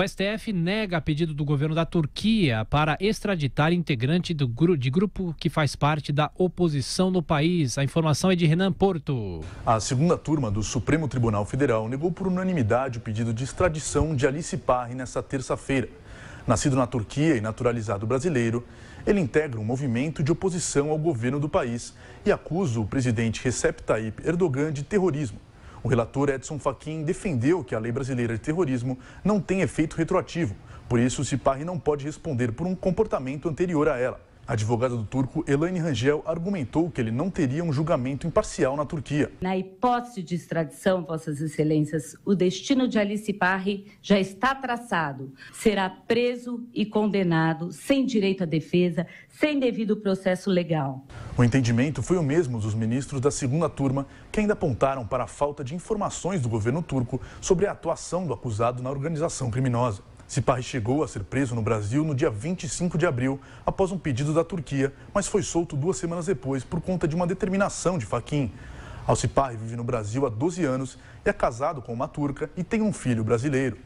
O STF nega pedido do governo da Turquia para extraditar integrante do gru de grupo que faz parte da oposição no país. A informação é de Renan Porto. A segunda turma do Supremo Tribunal Federal negou por unanimidade o pedido de extradição de Alice Parry nesta terça-feira. Nascido na Turquia e naturalizado brasileiro, ele integra um movimento de oposição ao governo do país e acusa o presidente Recep Tayyip Erdogan de terrorismo. O relator Edson Fachin defendeu que a lei brasileira de terrorismo não tem efeito retroativo, por isso o CIPAR não pode responder por um comportamento anterior a ela. A advogada do turco Elaine Rangel argumentou que ele não teria um julgamento imparcial na Turquia. Na hipótese de extradição, Vossas Excelências, o destino de Alice Parry já está traçado. Será preso e condenado sem direito à defesa, sem devido processo legal. O entendimento foi o mesmo dos ministros da segunda turma, que ainda apontaram para a falta de informações do governo turco sobre a atuação do acusado na organização criminosa. Sipar chegou a ser preso no Brasil no dia 25 de abril, após um pedido da Turquia, mas foi solto duas semanas depois por conta de uma determinação de Faquim. Alcipar vive no Brasil há 12 anos, é casado com uma turca e tem um filho brasileiro.